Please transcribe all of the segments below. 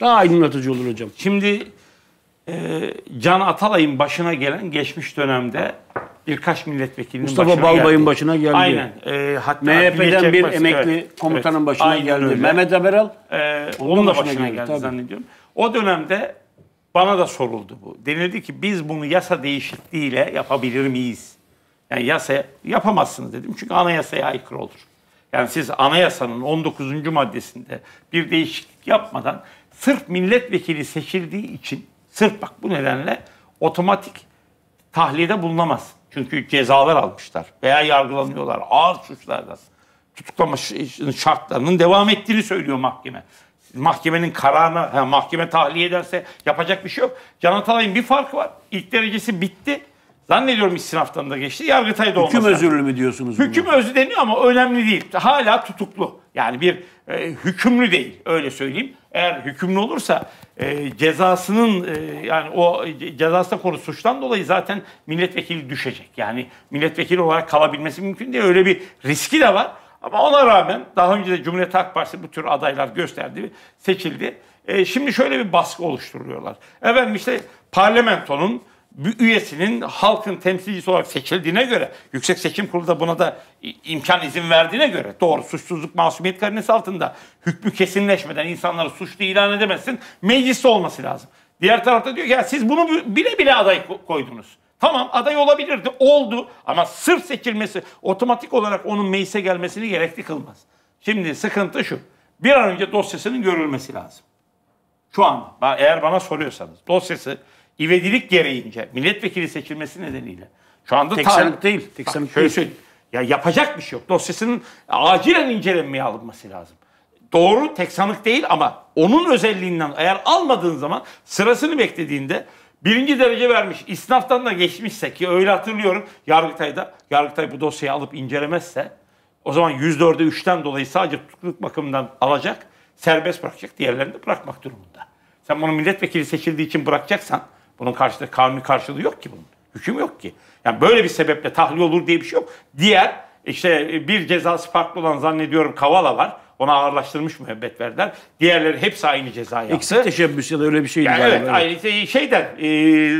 Daha aydınlatıcı olur hocam. Şimdi e, Can Atalay'ın başına gelen geçmiş dönemde birkaç milletvekilinin Mustafa başına Balbay'ın geldi. başına geldi. Aynen. E, hatta MHP'den bir başına, emekli evet, komutanın evet, başına geldi. Öyle. Mehmet Haberal e, onun da başına, başına geldi, geldi tabii. zannediyorum. O dönemde bana da soruldu bu. Denildi ki biz bunu yasa değişikliğiyle yapabilir miyiz? Yani yasa yapamazsınız dedim. Çünkü anayasaya aykırı olur. Yani siz anayasanın 19. maddesinde bir değişiklik yapmadan sırf milletvekili seçildiği için sırf bak bu nedenle otomatik tahliyede bulunamaz. Çünkü cezalar almışlar veya yargılanıyorlar ağır suçlardan. Tutuklama şartlarının devam ettiğini söylüyor mahkeme. Mahkemenin kararına, ha, mahkeme tahliye ederse yapacak bir şey yok. Can Atalay'ın bir farkı var. İlk derecesi bitti. Zannediyorum istinaftan da geçti. Yargıtay'da olmasa. Hüküm özürlü mü diyorsunuz? Hüküm bunu? özü deniyor ama önemli değil. Hala tutuklu. Yani bir e, hükümlü değil öyle söyleyeyim. Eğer hükümlü olursa e, cezasının e, yani o cezasına konu suçtan dolayı zaten milletvekili düşecek. Yani milletvekili olarak kalabilmesi mümkün değil. Öyle bir riski de var. Ama ona rağmen daha önce de Cumhuriyet Halk Partisi bu tür adaylar gösterdi, seçildi. E, şimdi şöyle bir baskı oluşturuyorlar. Efendim işte parlamentonun bir üyesinin halkın temsilcisi olarak seçildiğine göre, Yüksek Seçim Kurulu da buna da imkan izin verdiğine göre, doğru suçsuzluk masumiyet karinesi altında hükmü kesinleşmeden insanları suçlu ilan edemezsin, mecliste olması lazım. Diğer tarafta diyor ki ya siz bunu bile bile aday koydunuz. Tamam aday olabilirdi, oldu ama sırf seçilmesi otomatik olarak onun meclise gelmesini gerekli kılmaz. Şimdi sıkıntı şu, bir an önce dosyasının görülmesi lazım. Şu anda eğer bana soruyorsanız dosyası ivedilik gereğince milletvekili seçilmesi nedeniyle şu anda tek tarih değil. Tek bak, şöyle söyleyeyim. Ya yapacak bir şey yok. Dosyasının acilen incelenmeye alınması lazım. Doğru tek sanık değil ama onun özelliğinden eğer almadığın zaman sırasını beklediğinde birinci derece vermiş isnaftan da geçmişse ki öyle hatırlıyorum Yargıtay'da Yargıtay bu dosyayı alıp incelemezse o zaman 104'e 3'ten dolayı sadece tutukluk bakımından alacak serbest bırakacak diğerlerini de bırakmak durumunda. Sen bunu milletvekili seçildiği için bırakacaksan bunun karşılığı, kanuni karşılığı yok ki bunun. Hüküm yok ki. Yani böyle bir sebeple tahliye olur diye bir şey yok. Diğer işte bir cezası farklı olan zannediyorum Kavala var. Ona ağırlaştırmış müebbet verdiler. Diğerleri hepsi aynı ceza yaptı. Eksik teşebbüs ya da öyle bir şeydi yani galiba. Evet, aynı şey, şeyden e,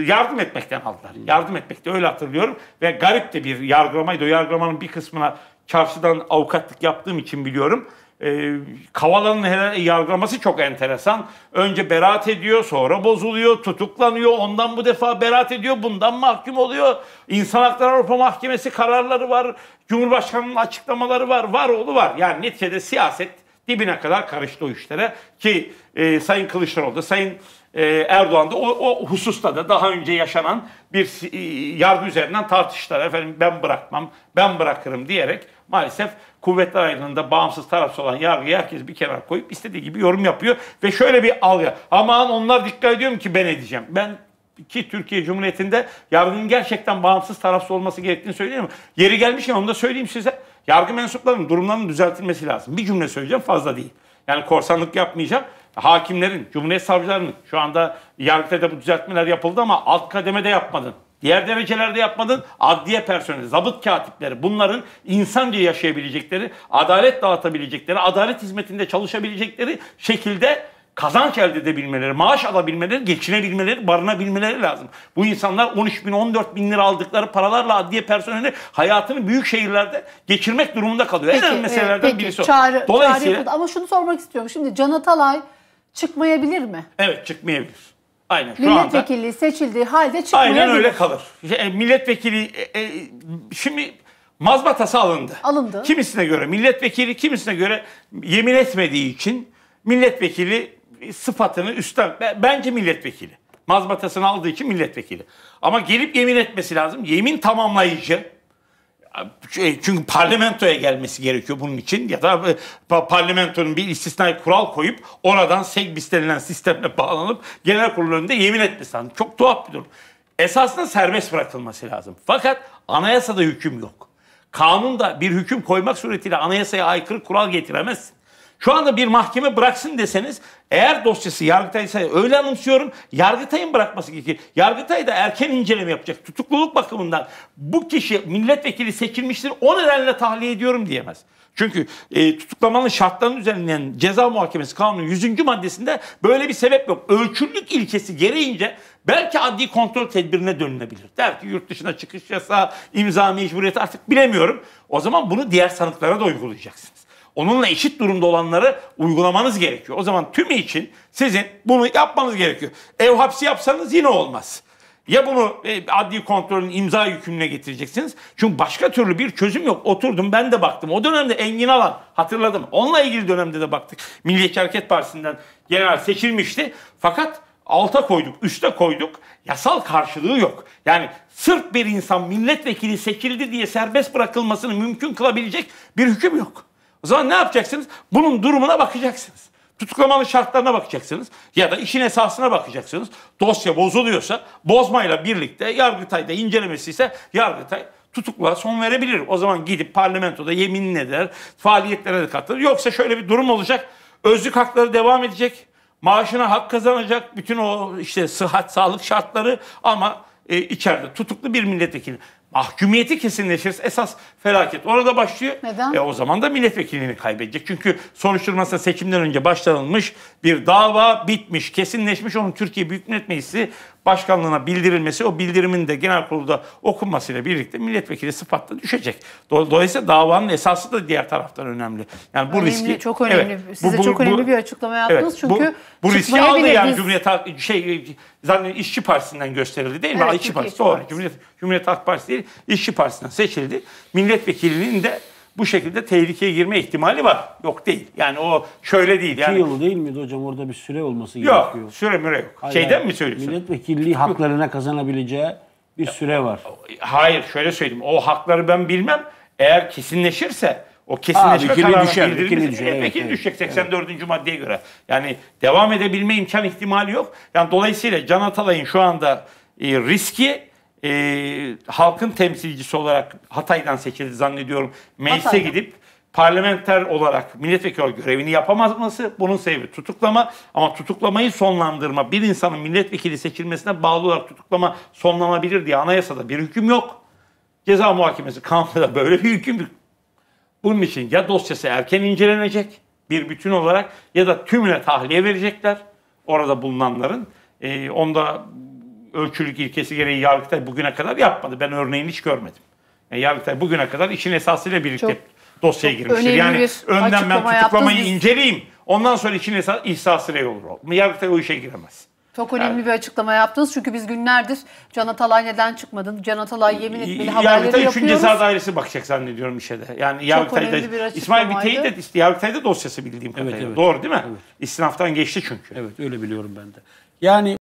yardım etmekten aldılar. Hmm. Yardım etmekte öyle hatırlıyorum. Ve garip de bir yargılamaydı. O yargılamanın bir kısmına çarşıdan avukatlık yaptığım için biliyorum. E, Kavala'nın hele yargılaması çok enteresan. Önce beraat ediyor, sonra bozuluyor, tutuklanıyor. Ondan bu defa beraat ediyor, bundan mahkum oluyor. İnsan Hakları Avrupa Mahkemesi kararları var. Cumhurbaşkanının açıklamaları var. Var oğlu var. Yani neticede siyaset dibine kadar karıştı o işlere. Ki e, Sayın Kılıçdaroğlu da, Sayın e, Erdoğan da o, o hususta da daha önce yaşanan bir e, yargı üzerinden tartıştılar. Efendim ben bırakmam, ben bırakırım diyerek maalesef kuvvetler ayrılığında bağımsız tarafsız olan yargıyı herkes bir kenara koyup istediği gibi yorum yapıyor. Ve şöyle bir algı. Aman onlar dikkat ediyorum ki ben edeceğim. Ben ki Türkiye Cumhuriyeti'nde yargının gerçekten bağımsız tarafsız olması gerektiğini söylüyorum. Yeri gelmişken onu da söyleyeyim size. Yargı mensuplarının durumlarının düzeltilmesi lazım. Bir cümle söyleyeceğim fazla değil. Yani korsanlık yapmayacağım. Hakimlerin, Cumhuriyet Savcılarının şu anda yargıda da bu düzeltmeler yapıldı ama alt kademede yapmadın. Diğer derecelerde yapmadın. Adliye personeli, zabıt katipleri bunların insanca yaşayabilecekleri, adalet dağıtabilecekleri, adalet hizmetinde çalışabilecekleri şekilde kazanç elde edebilmeleri, maaş alabilmeleri, geçinebilmeleri, barınabilmeleri lazım. Bu insanlar 13 bin, 14 bin lira aldıkları paralarla adliye personeli hayatını büyük şehirlerde geçirmek durumunda kalıyor. Peki, en önemli e, meselelerden peki, birisi o. Çağrı, Dolayısıyla... Çağrı Ama şunu sormak istiyorum. Şimdi Can Atalay çıkmayabilir mi? Evet çıkmayabilir. Aynen. Şu milletvekili anda, seçildiği halde çıkmayabilir. Aynen öyle kalır. Şey, e, milletvekili e, e, şimdi mazbatası alındı. Alındı. Kimisine göre milletvekili, kimisine göre yemin etmediği için milletvekili sıfatını üstlen... Bence milletvekili. Mazbatasını aldığı için milletvekili. Ama gelip yemin etmesi lazım. Yemin tamamlayıcı. Şey, çünkü parlamentoya gelmesi gerekiyor bunun için ya da e, parlamentonun bir istisnai kural koyup oradan segbis denilen sistemle bağlanıp genel kurulun önünde yemin etmesi lazım. Çok tuhaf bir durum. Esasında serbest bırakılması lazım. Fakat anayasada hüküm yok. Kanunda bir hüküm koymak suretiyle anayasaya aykırı kural getiremezsin. Şu anda bir mahkeme bıraksın deseniz eğer dosyası Yargıtay'sa öyle anımsıyorum Yargıtay'ın bırakması gerekir. Yargıtay da erken inceleme yapacak. Tutukluluk bakımından bu kişi milletvekili seçilmiştir o nedenle tahliye ediyorum diyemez. Çünkü e, tutuklamanın şartlarının üzerinden ceza muhakemesi kanunun 100. maddesinde böyle bir sebep yok. Ölçülük ilkesi gereğince belki adli kontrol tedbirine dönülebilir. Der ki yurt dışına çıkış yasağı, imza mecburiyeti artık bilemiyorum. O zaman bunu diğer sanıklara da uygulayacaksınız onunla eşit durumda olanları uygulamanız gerekiyor. O zaman tümü için sizin bunu yapmanız gerekiyor. Ev hapsi yapsanız yine olmaz. Ya bunu e, adli kontrolün imza yükümlüne getireceksiniz. Çünkü başka türlü bir çözüm yok. Oturdum ben de baktım. O dönemde Engin Alan hatırladım. Onunla ilgili dönemde de baktık. Milliyetçi Hareket Partisi'nden genel seçilmişti. Fakat alta koyduk, üste koyduk. Yasal karşılığı yok. Yani sırf bir insan milletvekili seçildi diye serbest bırakılmasını mümkün kılabilecek bir hüküm yok. O zaman ne yapacaksınız? Bunun durumuna bakacaksınız. Tutuklamanın şartlarına bakacaksınız ya da işin esasına bakacaksınız. Dosya bozuluyorsa bozmayla birlikte Yargıtay'da incelemesi ise Yargıtay tutukluğa son verebilir. O zaman gidip parlamentoda yemin eder, faaliyetlere de katılır. Yoksa şöyle bir durum olacak. Özlük hakları devam edecek. Maaşına hak kazanacak. Bütün o işte sıhhat, sağlık şartları ama e, içeride tutuklu bir milletvekili mahkumiyeti kesinleşirse esas felaket orada başlıyor. Neden? E, o zaman da milletvekilini kaybedecek. Çünkü soruşturmasına seçimden önce başlanılmış bir dava bitmiş, kesinleşmiş. Onun Türkiye Büyük Millet Meclisi başkanlığına bildirilmesi, o bildirimin de genel kurulda okunmasıyla birlikte milletvekili sıfatla düşecek. Dolayısıyla davanın esası da diğer taraftan önemli. Yani bu önemli, riski çok önemli. Evet, Size bu, bu, çok önemli bu, bir açıklama yaptınız evet, çünkü bu, bu riski aldı yani biz... Cumhuriyet şey zannediyorum işçi Partisi'nden gösterildi değil mi? Evet, işçi Partisi doğru. Cumhuriyet Cumhuriyet Halk Partisi seçildi. İşçi Partisi'nden seçildi. Milletvekilinin de bu şekilde tehlikeye girme ihtimali var. Yok değil. Yani o şöyle değil. Yani... İki yıl değil miydi hocam? Orada bir süre olması gerekiyor. Yok süre müre yok. Hayır, Şeyden hayır. mi söylüyorsun? Milletvekilliği haklarına kazanabileceği bir süre var. Hayır şöyle söyleyeyim. O hakları ben bilmem. Eğer kesinleşirse o kesinleşme Abi, kararı düşer, bildirilmesi düşer, evet, düşecek 84. Evet. maddeye göre. Yani devam edebilme imkan ihtimali yok. Yani dolayısıyla Can Atalay'ın şu anda e, riski e, halkın temsilcisi olarak Hatay'dan seçildi zannediyorum. Meclise Hatay'dan. gidip parlamenter olarak milletvekili görevini yapamazması bunun sebebi tutuklama ama tutuklamayı sonlandırma bir insanın milletvekili seçilmesine bağlı olarak tutuklama sonlanabilir diye anayasada bir hüküm yok. Ceza muhakemesi kanunda böyle bir hüküm yok. Bunun için ya dosyası erken incelenecek bir bütün olarak ya da tümüne tahliye verecekler orada bulunanların. E, ee, onda ölçülük ilkesi gereği Yargıtay bugüne kadar yapmadı. Ben örneğini hiç görmedim. Yani Yargıtay bugüne kadar işin esasıyla birlikte çok, dosyaya çok girmiştir. Yani önden ben tutuklamayı yaptınız. inceleyeyim. Ondan sonra işin esas, ihsasıyla olur. Yargıtay o işe giremez. Çok önemli yani. bir açıklama yaptınız. Çünkü biz günlerdir Can Atalay neden çıkmadın? Can Atalay yemin etmeli haberleri yapıyoruz. Yargıtay 3. Ceza Dairesi bakacak zannediyorum işe de. Yani Yargıtay'da bir İsmail Bitey'i de Yargıtay'da dosyası bildiğim kadarıyla. Evet, evet. Doğru değil mi? Evet. İstinaftan geçti çünkü. Evet öyle biliyorum ben de. Yani